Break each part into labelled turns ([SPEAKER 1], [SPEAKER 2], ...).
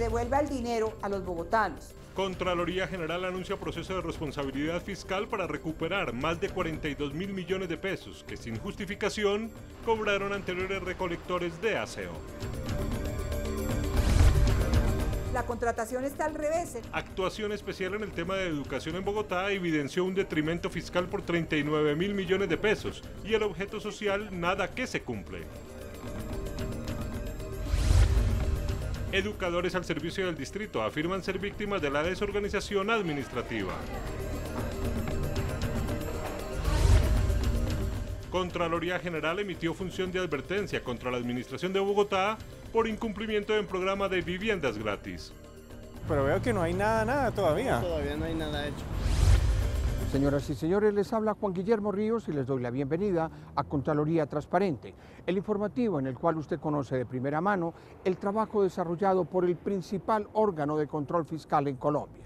[SPEAKER 1] devuelva el dinero a los bogotanos.
[SPEAKER 2] Contraloría General anuncia proceso de responsabilidad fiscal para recuperar más de 42 mil millones de pesos que sin justificación cobraron anteriores recolectores de aseo.
[SPEAKER 1] La contratación está al revés. Eh.
[SPEAKER 2] Actuación especial en el tema de educación en Bogotá evidenció un detrimento fiscal por 39 mil millones de pesos y el objeto social nada que se cumple. educadores al servicio del distrito afirman ser víctimas de la desorganización administrativa. Contraloría General emitió función de advertencia contra la Administración de Bogotá por incumplimiento en programa de viviendas gratis.
[SPEAKER 3] Pero veo que no hay nada, nada todavía.
[SPEAKER 2] todavía no hay nada
[SPEAKER 1] hecho.
[SPEAKER 3] Señoras y señores, les habla Juan Guillermo Ríos y les doy la bienvenida a Contraloría Transparente, el informativo en el cual usted conoce de primera mano el trabajo desarrollado por el principal órgano de control fiscal en Colombia.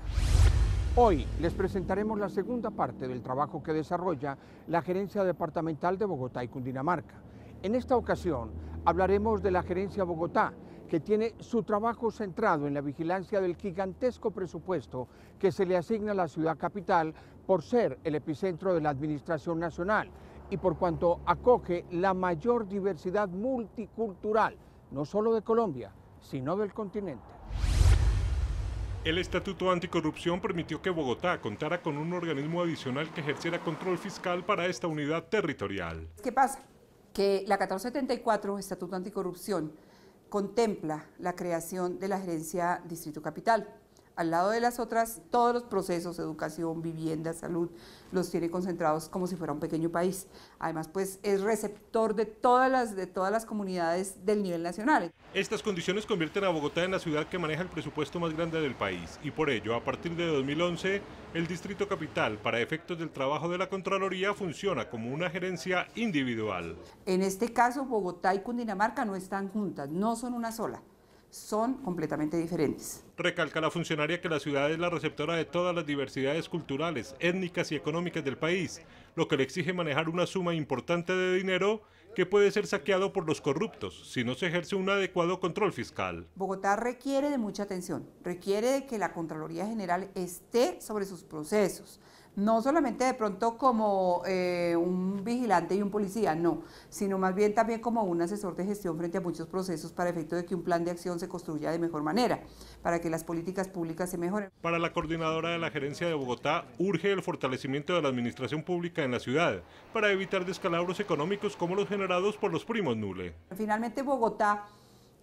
[SPEAKER 3] Hoy les presentaremos la segunda parte del trabajo que desarrolla la Gerencia Departamental de Bogotá y Cundinamarca. En esta ocasión hablaremos de la Gerencia Bogotá, que tiene su trabajo centrado en la vigilancia del gigantesco presupuesto que se le asigna a la ciudad capital por ser el epicentro de la Administración Nacional y por cuanto acoge la mayor diversidad multicultural, no solo de Colombia, sino del continente.
[SPEAKER 2] El Estatuto Anticorrupción permitió que Bogotá contara con un organismo adicional que ejerciera control fiscal para esta unidad territorial.
[SPEAKER 1] ¿Qué pasa? Que la 1474, Estatuto Anticorrupción, contempla la creación de la Gerencia Distrito Capital al lado de las otras, todos los procesos, educación, vivienda, salud, los tiene concentrados como si fuera un pequeño país. Además, pues es receptor de todas las, de todas las comunidades del nivel nacional.
[SPEAKER 2] Estas condiciones convierten a Bogotá en la ciudad que maneja el presupuesto más grande del país y por ello, a partir de 2011, el Distrito Capital, para efectos del trabajo de la Contraloría, funciona como una gerencia individual.
[SPEAKER 1] En este caso, Bogotá y Cundinamarca no están juntas, no son una sola son completamente diferentes.
[SPEAKER 2] Recalca la funcionaria que la ciudad es la receptora de todas las diversidades culturales, étnicas y económicas del país, lo que le exige manejar una suma importante de dinero que puede ser saqueado por los corruptos si no se ejerce un adecuado control fiscal.
[SPEAKER 1] Bogotá requiere de mucha atención, requiere de que la Contraloría General esté sobre sus procesos, no solamente de pronto como eh, un vigilante y un policía, no, sino más bien también como un asesor de gestión frente a muchos procesos para efecto de que un plan de acción se construya de mejor manera, para que las políticas públicas se mejoren.
[SPEAKER 2] Para la coordinadora de la gerencia de Bogotá, urge el fortalecimiento de la administración pública en la ciudad, para evitar descalabros económicos como los generados por los primos Nule.
[SPEAKER 1] Finalmente Bogotá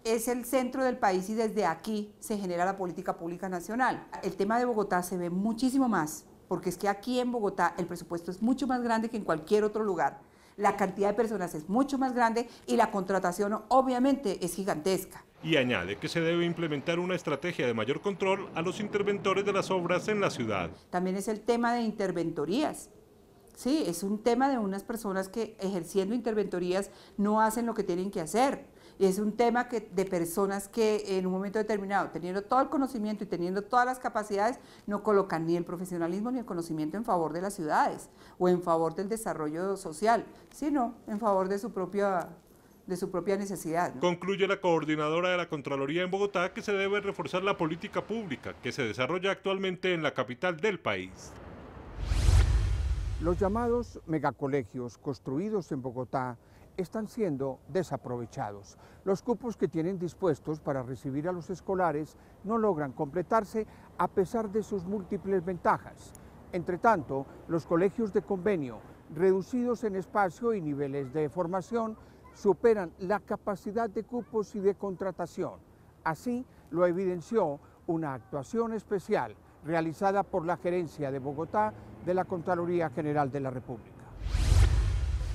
[SPEAKER 1] es el centro del país y desde aquí se genera la política pública nacional. El tema de Bogotá se ve muchísimo más porque es que aquí en Bogotá el presupuesto es mucho más grande que en cualquier otro lugar. La cantidad de personas es mucho más grande y la contratación obviamente es gigantesca.
[SPEAKER 2] Y añade que se debe implementar una estrategia de mayor control a los interventores de las obras en la ciudad.
[SPEAKER 1] También es el tema de interventorías. Sí, es un tema de unas personas que ejerciendo interventorías no hacen lo que tienen que hacer. Es un tema que, de personas que en un momento determinado, teniendo todo el conocimiento y teniendo todas las capacidades, no colocan ni el profesionalismo ni el conocimiento en favor de las ciudades o en favor del desarrollo social, sino en favor de su propia de su propia necesidad.
[SPEAKER 2] Concluye la coordinadora de la Contraloría en Bogotá que se debe reforzar la política pública que se desarrolla actualmente en la capital del país.
[SPEAKER 3] Los llamados megacolegios construidos en Bogotá están siendo desaprovechados. Los cupos que tienen dispuestos para recibir a los escolares no logran completarse a pesar de sus múltiples ventajas. Entre tanto, los colegios de convenio, reducidos en espacio y niveles de formación, superan la capacidad de cupos y de contratación. Así lo evidenció una actuación especial realizada por la Gerencia de Bogotá de la Contraloría General de la República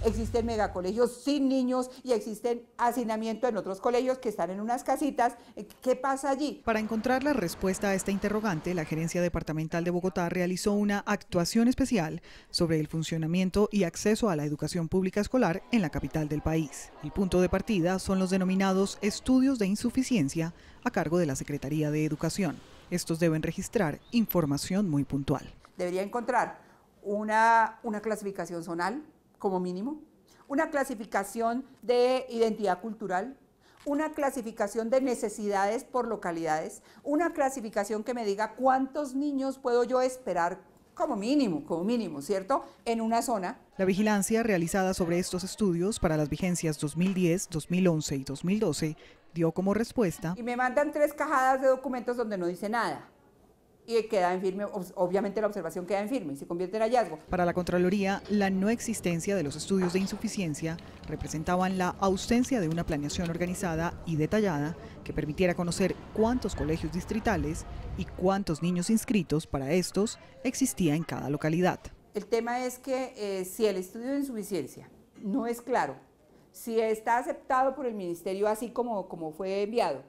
[SPEAKER 3] existen megacolegios
[SPEAKER 1] sin niños y existen hacinamiento en otros colegios que están en unas casitas. ¿Qué pasa
[SPEAKER 4] allí? Para encontrar la respuesta a esta interrogante, la Gerencia Departamental de Bogotá realizó una actuación especial sobre el funcionamiento y acceso a la educación pública escolar en la capital del país. El punto de partida son los denominados estudios de insuficiencia a cargo de la Secretaría de Educación. Estos deben registrar información muy puntual.
[SPEAKER 1] Debería encontrar una, una clasificación zonal, como mínimo, una clasificación de identidad cultural, una clasificación de necesidades por localidades, una clasificación que me diga cuántos niños puedo yo esperar como mínimo, como mínimo, ¿cierto? En una zona.
[SPEAKER 4] La vigilancia realizada sobre estos estudios para las vigencias 2010, 2011 y 2012 dio como respuesta...
[SPEAKER 1] Y me mandan tres cajadas de documentos donde no dice nada y queda en firme, obviamente la observación queda en firme y se convierte en hallazgo.
[SPEAKER 4] Para la Contraloría, la no existencia de los estudios de insuficiencia representaban la ausencia de una planeación organizada y detallada que permitiera conocer cuántos colegios distritales y cuántos niños inscritos para estos existía en cada localidad.
[SPEAKER 1] El tema es que eh, si el estudio de insuficiencia no es claro, si está aceptado por el ministerio así como, como fue enviado,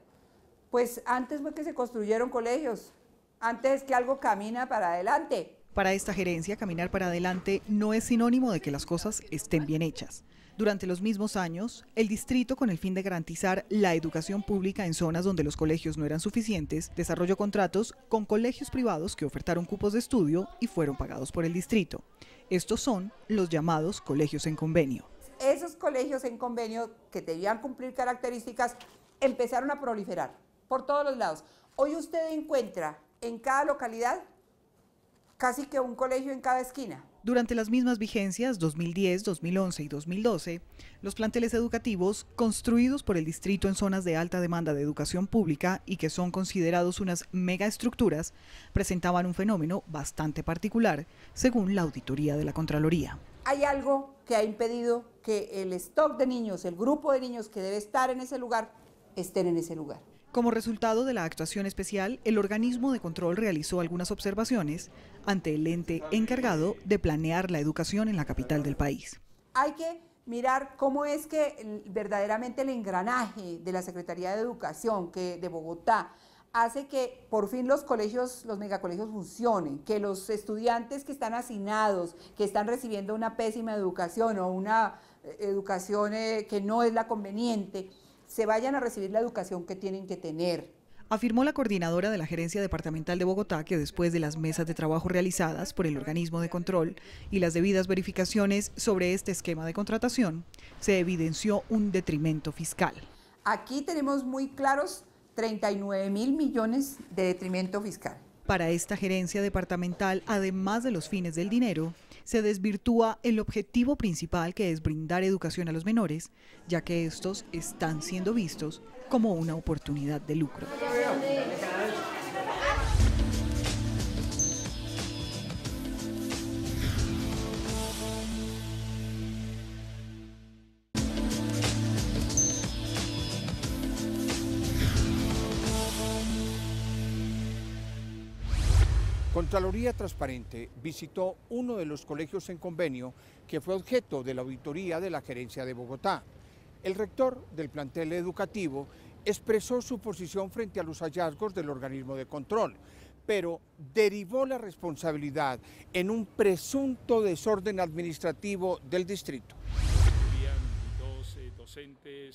[SPEAKER 1] pues antes fue que se construyeron colegios, antes que algo camina para adelante. Para esta
[SPEAKER 4] gerencia, caminar para adelante no es sinónimo de que las cosas estén bien hechas. Durante los mismos años, el distrito, con el fin de garantizar la educación pública en zonas donde los colegios no eran suficientes, desarrolló contratos con colegios privados que ofertaron cupos de estudio y fueron pagados por el distrito. Estos son los llamados colegios en convenio.
[SPEAKER 1] Esos colegios en convenio que debían cumplir características empezaron a proliferar por todos los lados. Hoy usted encuentra en cada localidad, casi que un colegio en cada esquina.
[SPEAKER 4] Durante las mismas vigencias, 2010, 2011 y 2012, los planteles educativos construidos por el distrito en zonas de alta demanda de educación pública y que son considerados unas megaestructuras, presentaban un fenómeno bastante particular, según la auditoría de la Contraloría.
[SPEAKER 1] Hay algo que ha impedido que el stock de niños, el grupo de niños que debe estar en ese lugar, estén en ese lugar. Como resultado de
[SPEAKER 4] la actuación especial, el organismo de control realizó algunas observaciones ante el ente encargado de planear la educación en la capital del país.
[SPEAKER 1] Hay que mirar cómo es que verdaderamente el engranaje de la Secretaría de Educación que de Bogotá hace que por fin los colegios, los megacolegios funcionen, que los estudiantes que están hacinados, que están recibiendo una pésima educación o una eh, educación eh, que no es la conveniente, se vayan a recibir la educación que tienen que tener.
[SPEAKER 4] Afirmó la coordinadora de la Gerencia Departamental de Bogotá que después de las mesas de trabajo realizadas por el organismo de control y las debidas verificaciones sobre este esquema de contratación, se evidenció un detrimento fiscal.
[SPEAKER 1] Aquí tenemos muy claros 39 mil millones de detrimento fiscal.
[SPEAKER 4] Para esta gerencia departamental, además de los fines del dinero, se desvirtúa el objetivo principal que es brindar educación a los menores, ya que estos están siendo vistos como una oportunidad de lucro.
[SPEAKER 3] Contraloría Transparente visitó uno de los colegios en convenio que fue objeto de la auditoría de la Gerencia de Bogotá. El rector del plantel educativo expresó su posición frente a los hallazgos del organismo de control, pero derivó la responsabilidad en un presunto desorden administrativo del distrito.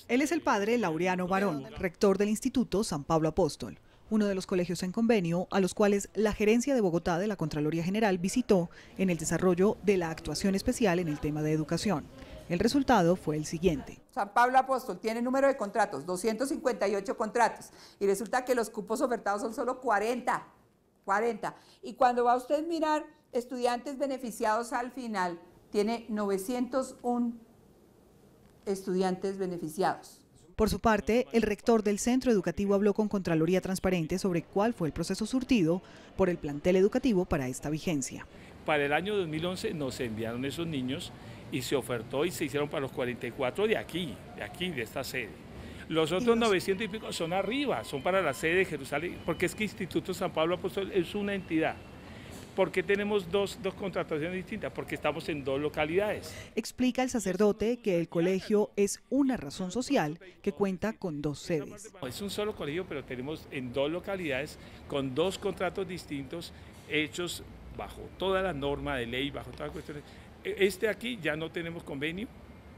[SPEAKER 5] Él es el
[SPEAKER 4] padre Laureano Barón, rector del Instituto San Pablo Apóstol uno de los colegios en convenio a los cuales la gerencia de Bogotá de la Contraloría General visitó en el desarrollo de la actuación especial en el tema de educación. El resultado fue el siguiente.
[SPEAKER 1] San Pablo Apóstol tiene número de contratos, 258 contratos, y resulta que los cupos ofertados son solo 40, 40. Y cuando va usted a mirar estudiantes beneficiados al final, tiene 901 estudiantes beneficiados.
[SPEAKER 4] Por su parte, el rector del centro educativo habló con Contraloría Transparente sobre cuál fue el proceso surtido por el plantel educativo para esta vigencia.
[SPEAKER 6] Para
[SPEAKER 5] el año 2011 nos enviaron esos niños y se ofertó y se hicieron para los 44 de aquí, de aquí, de esta sede. Los otros 900 y pico son arriba, son para la sede de Jerusalén, porque es que Instituto San Pablo Apóstol es una entidad. ¿Por qué tenemos dos, contrataciones distintas? Porque estamos en dos localidades.
[SPEAKER 4] Explica el sacerdote que el colegio es una razón social que cuenta con dos sedes.
[SPEAKER 5] Es un solo colegio, pero tenemos en dos localidades con dos contratos distintos hechos bajo toda la norma de ley, bajo todas las cuestiones. E, este aquí ya no tenemos convenio,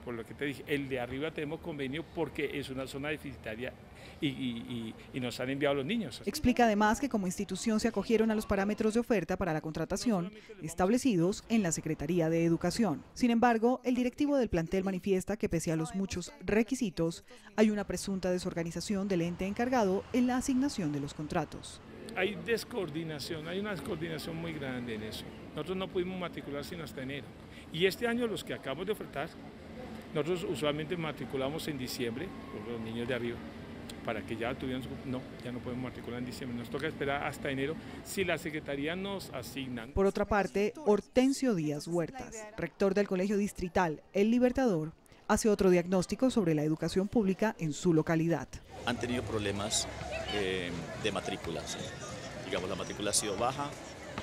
[SPEAKER 5] por lo que te dije, el de arriba tenemos convenio porque es una zona deficitaria y, nos han enviado los niños. Explica
[SPEAKER 4] además que como institución se acogieron a los parámetros de oferta para la contratación establecidos en la Secretaría de Educación. Sin embargo, el directivo del plantel manifiesta que pese a los muchos requisitos, hay una presunta desorganización del ente encargado en la asignación de los contratos
[SPEAKER 5] hay descoordinación, hay una descoordinación muy grande en eso. Nosotros no pudimos matricular sino hasta enero. Y este año los que acabamos de ofertar nosotros usualmente matriculamos en diciembre, por los niños de arriba, para que ya tuvieran No, ya no podemos matricular en diciembre, nos toca esperar hasta enero si la Secretaría nos asigna. Por
[SPEAKER 4] otra parte, Hortensio Díaz Huertas, rector del Colegio Distrital El Libertador, hace otro diagnóstico sobre la educación pública en su localidad.
[SPEAKER 7] Han tenido problemas eh, de matrículas. Digamos, la matrícula ha sido baja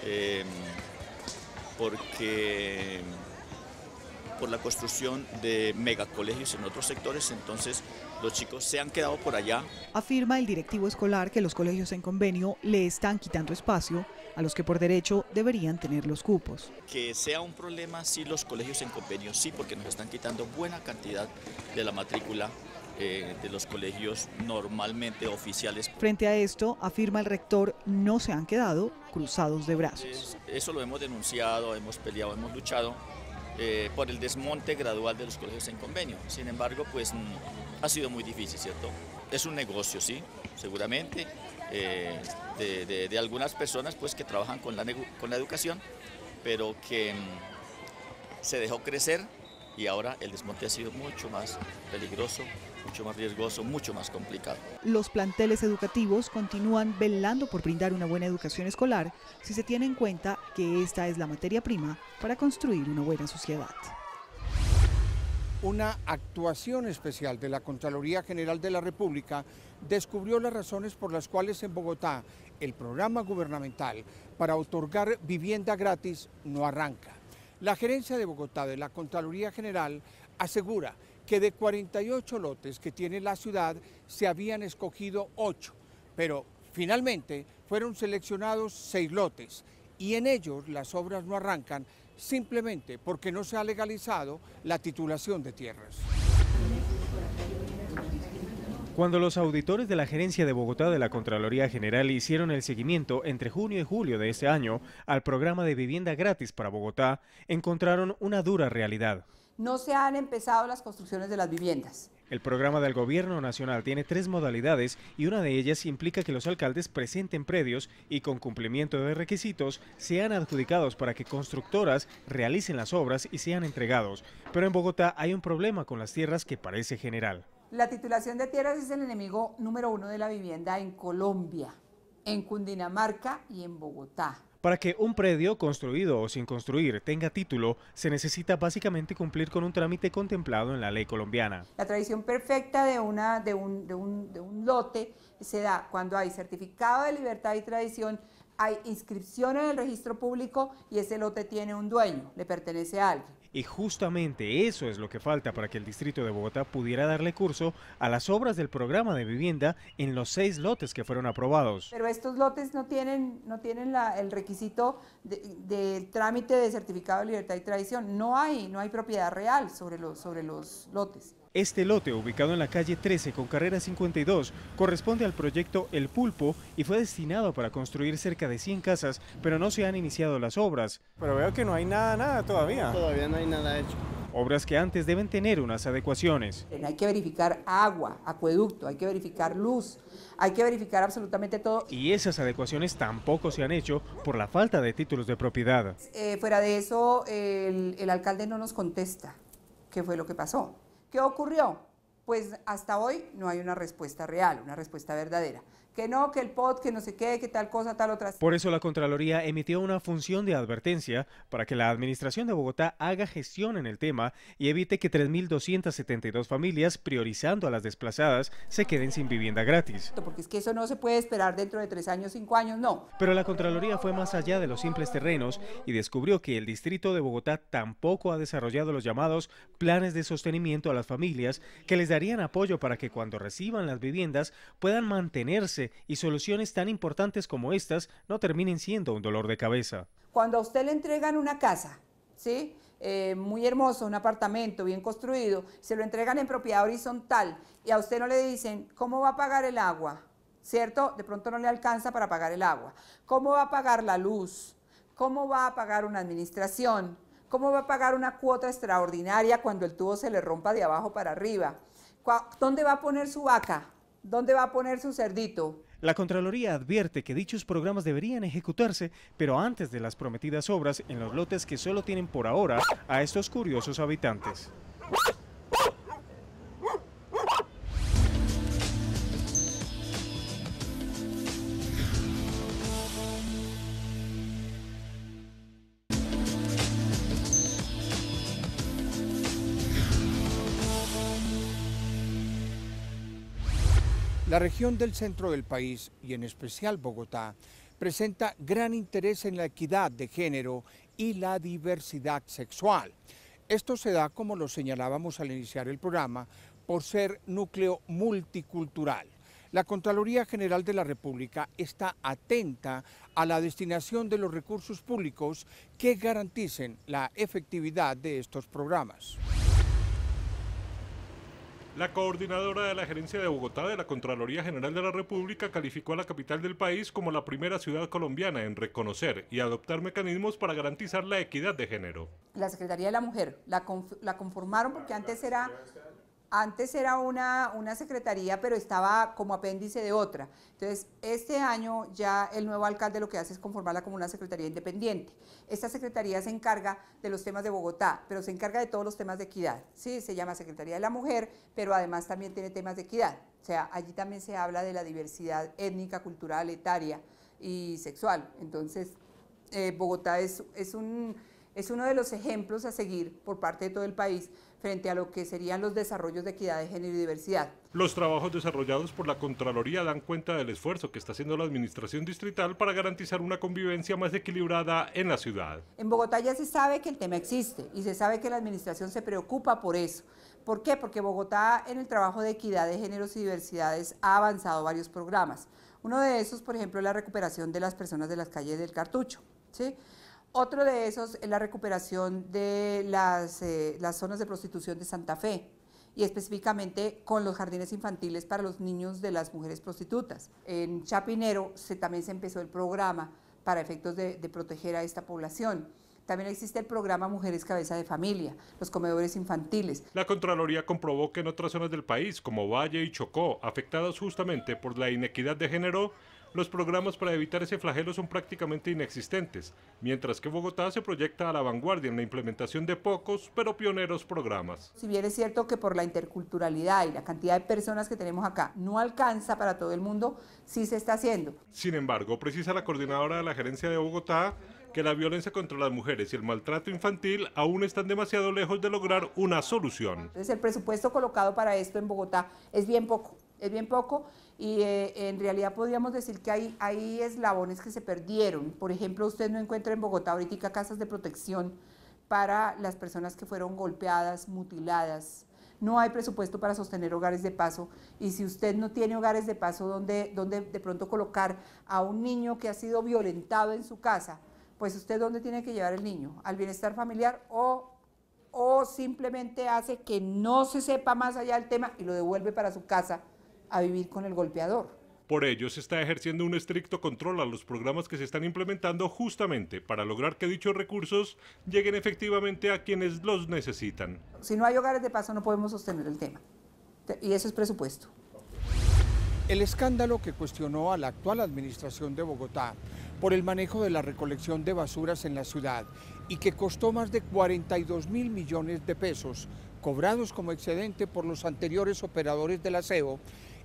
[SPEAKER 7] eh, porque por la construcción de megacolegios en otros sectores, entonces los chicos se han quedado por allá.
[SPEAKER 4] Afirma el directivo escolar que los colegios en convenio le están quitando espacio a los que por derecho deberían tener los cupos.
[SPEAKER 7] Que sea un problema, si los colegios en convenio, sí, porque nos están quitando buena cantidad de la matrícula eh, de los colegios normalmente oficiales. Frente a
[SPEAKER 4] esto, afirma el rector, no se han quedado cruzados de
[SPEAKER 7] brazos. Eso lo hemos denunciado, hemos peleado, hemos luchado. Eh, por el desmonte gradual de los colegios en convenio. Sin embargo, pues mm, ha sido muy difícil, ¿cierto? Es un negocio, sí, seguramente, eh, de, algunas personas pues que trabajan con con la educación, pero que mm, se dejó crecer y ahora el desmonte ha sido mucho más peligroso mucho más riesgoso, mucho más complicado.
[SPEAKER 4] Los planteles educativos continúan velando por brindar una buena educación escolar si se tiene en cuenta que esta es la materia prima para construir una buena sociedad.
[SPEAKER 3] Una actuación especial de la Contraloría General de la República descubrió las razones por las cuales en Bogotá el programa gubernamental para otorgar vivienda gratis no arranca. La gerencia de Bogotá de la Contraloría General asegura que de 48 lotes que tiene la ciudad se habían escogido 8, pero finalmente fueron seleccionados 6 lotes y en ellos las obras no arrancan simplemente porque no se ha legalizado la titulación de tierras.
[SPEAKER 6] Cuando los auditores de la Gerencia de Bogotá de la Contraloría General hicieron el seguimiento entre junio y julio de este año al programa de vivienda gratis para Bogotá, encontraron una dura realidad
[SPEAKER 1] no se han empezado las construcciones de las viviendas.
[SPEAKER 6] El programa del Gobierno Nacional tiene tres modalidades y una de ellas implica que los alcaldes presenten predios y con cumplimiento de requisitos sean adjudicados para que constructoras realicen las obras y sean entregados. Pero en Bogotá hay un problema con las tierras que parece general.
[SPEAKER 1] La titulación de tierras es el enemigo número uno de la vivienda en Colombia, en Cundinamarca y en Bogotá.
[SPEAKER 6] Para que un predio, construido o sin construir, tenga título, se necesita básicamente cumplir con un trámite contemplado en la ley colombiana.
[SPEAKER 1] La tradición perfecta de, un lote se da cuando hay certificado de libertad y tradición, hay inscripción en el registro público y ese lote tiene un dueño, le pertenece a alguien.
[SPEAKER 6] Y justamente eso es lo que falta para que el distrito de Bogotá pudiera darle curso a las obras del programa de vivienda en los seis lotes que fueron aprobados.
[SPEAKER 1] Pero estos lotes no tienen, no tienen el requisito del de trámite de certificado de libertad y tradición. No hay, no hay propiedad real sobre sobre los lotes. Este
[SPEAKER 6] lote, ubicado en la calle 13 con carrera 52, corresponde al proyecto El Pulpo y fue destinado para construir cerca de 100 casas, pero no se han iniciado las obras. Pero veo que no hay nada, nada todavía. Todavía no hay nada hecho. Obras que antes deben tener unas adecuaciones.
[SPEAKER 1] Hay que verificar agua, acueducto, hay que verificar luz, hay que verificar absolutamente todo.
[SPEAKER 6] Y esas adecuaciones tampoco se han hecho por la falta de títulos de propiedad.
[SPEAKER 1] Eh, fuera de eso, el alcalde no nos contesta qué fue lo que pasó. ¿Qué ocurrió? Pues hasta hoy no hay una respuesta real, una respuesta verdadera que no, que el POT, que no se qué, que tal cosa, tal otra.
[SPEAKER 6] Por eso la Contraloría emitió una función de advertencia para que la Administración de Bogotá haga gestión en el tema y evite que 3.272 familias, priorizando a las desplazadas, se queden sin vivienda gratis.
[SPEAKER 1] Porque es que eso no se puede esperar dentro de tres años, cinco años, no.
[SPEAKER 6] Pero la Contraloría fue más allá de los simples terrenos y descubrió que el Distrito de Bogotá tampoco ha desarrollado los llamados planes de sostenimiento a las familias que les darían apoyo para que cuando reciban las viviendas puedan mantenerse y soluciones tan importantes como estas no terminen siendo un dolor de cabeza.
[SPEAKER 1] Cuando a usted le entregan una casa, ¿sí? Eh, muy hermoso, un apartamento bien construido, se lo entregan en propiedad horizontal y a usted no le dicen cómo va a pagar el agua, ¿cierto? De pronto no le alcanza para pagar el agua. ¿Cómo va a pagar la luz? ¿Cómo va a pagar una administración? ¿Cómo va a pagar una cuota extraordinaria cuando el tubo se le rompa de abajo para arriba? ¿Dónde va a poner su vaca? ¿Dónde va a poner su cerdito?
[SPEAKER 6] La Contraloría advierte que dichos programas deberían ejecutarse, pero antes de las prometidas obras en los lotes que solo tienen por ahora a estos curiosos habitantes.
[SPEAKER 3] La región del centro del país, y en especial Bogotá, presenta gran interés en la equidad de género y la diversidad sexual. Esto se da, como lo señalábamos al iniciar el programa, por ser núcleo multicultural. La Contraloría General de la República está atenta a la destinación de los recursos públicos que garanticen la efectividad de estos programas.
[SPEAKER 2] La coordinadora de la gerencia de Bogotá de la Contraloría General de la República calificó a la capital del país como la primera ciudad colombiana en reconocer y adoptar mecanismos para garantizar la equidad de género.
[SPEAKER 1] La Secretaría de la Mujer la, conformaron porque antes era antes era una, una secretaría, pero estaba como apéndice de otra. Entonces, este año ya el nuevo alcalde lo que hace es conformarla como una secretaría independiente. Esta secretaría se encarga de los temas de Bogotá, pero se encarga de todos los temas de equidad. Sí, se llama Secretaría de la Mujer, pero además también tiene temas de equidad. O sea, allí también se habla de la diversidad étnica, cultural, etaria y sexual. Entonces, eh, Bogotá es, es, un, es uno de los ejemplos a seguir por parte de todo el país frente a lo que serían los desarrollos de equidad de género y diversidad.
[SPEAKER 2] Los trabajos desarrollados por la Contraloría dan cuenta del esfuerzo que está haciendo la Administración Distrital para garantizar una convivencia más equilibrada en la ciudad.
[SPEAKER 1] En Bogotá ya se sabe que el tema existe y se sabe que la Administración se preocupa por eso. ¿Por qué? Porque Bogotá en el trabajo de equidad de géneros y diversidades ha avanzado varios programas. Uno de esos, por ejemplo, es la recuperación de las personas de las calles del cartucho. ¿sí? Otro de esos es la recuperación de las, eh, las zonas de prostitución de Santa Fe y específicamente con los jardines infantiles para los niños de las mujeres prostitutas. En Chapinero se, también se empezó el programa para efectos de, de proteger a esta población. También existe el programa Mujeres Cabeza de Familia, los comedores infantiles.
[SPEAKER 2] La Contraloría comprobó que en otras zonas del país, como Valle y Chocó, afectadas justamente por la inequidad de género, los programas para evitar ese flagelo son prácticamente inexistentes, mientras que Bogotá se proyecta a la vanguardia en la implementación de pocos, pero pioneros programas.
[SPEAKER 1] Si bien es cierto que por la interculturalidad y la cantidad de personas que tenemos acá no alcanza para todo el mundo, sí se está haciendo.
[SPEAKER 2] Sin embargo, precisa la coordinadora de la gerencia de Bogotá que la violencia contra las mujeres y el maltrato infantil aún están demasiado lejos de lograr una solución.
[SPEAKER 1] Es el presupuesto colocado para esto en Bogotá es bien poco, es bien poco y eh, en realidad podríamos decir que hay, eslabones que se perdieron. Por ejemplo, usted no encuentra en Bogotá ahorita casas de protección para las personas que fueron golpeadas, mutiladas. No hay presupuesto para sostener hogares de paso y si usted no tiene hogares de paso donde, donde de pronto colocar a un niño que ha sido violentado en su casa, pues usted dónde tiene que llevar el niño, al bienestar familiar o, o simplemente hace que no se sepa más allá del tema y lo devuelve para su casa a vivir con el golpeador.
[SPEAKER 2] Por ello, se está ejerciendo un estricto control a los programas que se están implementando justamente para lograr que dichos recursos lleguen efectivamente a quienes los necesitan.
[SPEAKER 1] Si no hay hogares de paso, no podemos sostener el tema. Y eso es presupuesto.
[SPEAKER 3] El escándalo que cuestionó a la actual administración de Bogotá por el manejo de la recolección de basuras en la ciudad y que costó más de 42 mil millones de pesos cobrados como excedente por los anteriores operadores del aseo,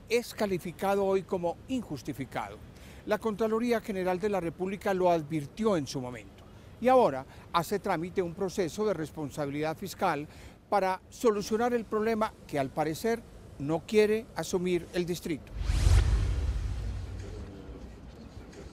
[SPEAKER 3] es calificado hoy como injustificado. La Contraloría General de la República lo advirtió en su momento y ahora hace trámite un proceso de responsabilidad fiscal para solucionar el problema que al parecer no quiere asumir el distrito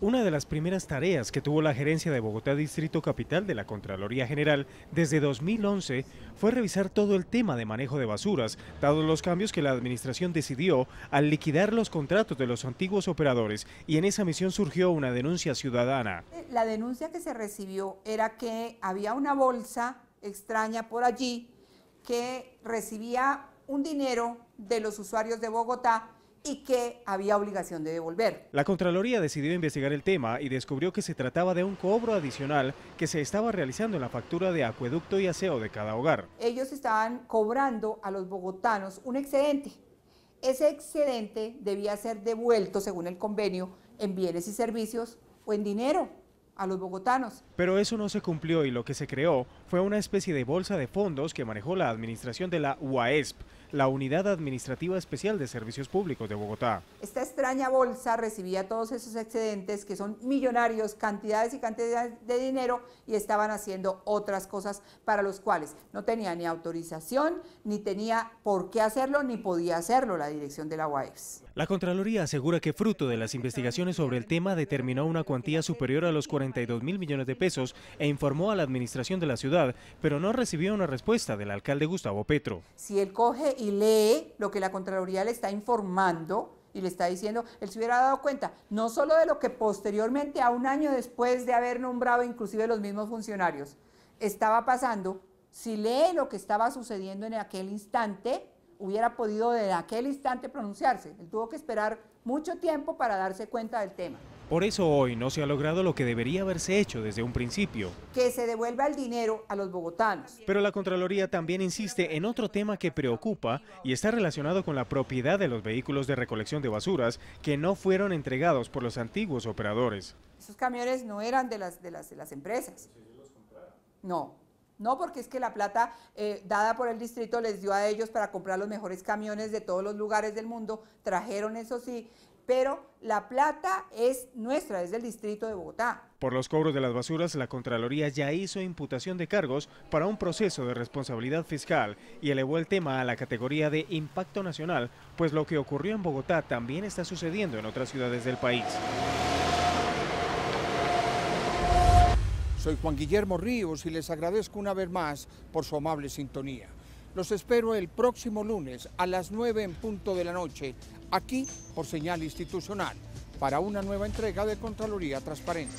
[SPEAKER 6] una de las primeras tareas que tuvo la gerencia de Bogotá Distrito Capital de la Contraloría General desde 2011 fue revisar todo el tema de manejo de basuras, dados los cambios que la administración decidió al liquidar los contratos de los antiguos operadores y en esa misión surgió una denuncia ciudadana.
[SPEAKER 1] La denuncia que se recibió era que había una bolsa extraña por allí que recibía un dinero de los usuarios de Bogotá y que había obligación de devolver.
[SPEAKER 6] La Contraloría decidió investigar el tema y descubrió que se trataba de un cobro adicional que se estaba realizando en la factura de acueducto y aseo de cada hogar.
[SPEAKER 1] Ellos estaban cobrando a los bogotanos un excedente. Ese excedente debía ser devuelto, según el convenio, en bienes y servicios o en dinero a los bogotanos.
[SPEAKER 6] Pero eso no se cumplió y lo que se creó fue una especie de bolsa de fondos que manejó la administración de la UAESP la Unidad Administrativa Especial de Servicios Públicos de Bogotá.
[SPEAKER 1] Esta extraña bolsa recibía todos esos excedentes que son millonarios, cantidades y cantidades de dinero y estaban haciendo otras cosas para los cuales no tenía ni autorización, ni tenía por qué hacerlo, ni podía hacerlo la dirección de la
[SPEAKER 6] la Contraloría asegura que fruto de las investigaciones sobre el tema determinó una cuantía superior a los 42 mil millones de pesos e informó a la administración de la ciudad, pero no recibió una respuesta del alcalde Gustavo Petro.
[SPEAKER 1] Si él coge y lee lo que la Contraloría le está informando y le está diciendo, él se hubiera dado cuenta no solo de lo que posteriormente, a un año después de haber nombrado inclusive los mismos funcionarios, estaba pasando, si lee lo que estaba sucediendo en aquel instante, hubiera podido desde aquel instante pronunciarse. Él tuvo que esperar mucho tiempo para darse cuenta del tema.
[SPEAKER 6] Por eso hoy no se ha logrado lo que debería haberse hecho desde un principio.
[SPEAKER 1] Que se devuelva el dinero a los bogotanos.
[SPEAKER 6] Pero la Contraloría también insiste en otro tema que preocupa y está relacionado con la propiedad de los vehículos de recolección de basuras que no fueron entregados por los antiguos operadores.
[SPEAKER 1] Esos camiones no eran de las, de las, de las empresas. No, no, porque es que la plata eh, dada por el distrito les dio a ellos para comprar los mejores camiones de todos los lugares del mundo, trajeron eso sí, pero la plata es nuestra, es del distrito de Bogotá.
[SPEAKER 6] Por los cobros de las basuras, la Contraloría ya hizo imputación de cargos para un proceso de responsabilidad fiscal y elevó el tema a la categoría de impacto nacional, pues lo que ocurrió en Bogotá también está sucediendo en otras ciudades del país.
[SPEAKER 3] Soy Juan Guillermo Ríos y les agradezco una vez más por su amable sintonía. Los espero el próximo lunes a las 9 en punto de la noche, aquí por señal institucional, para una nueva entrega de Contraloría Transparente.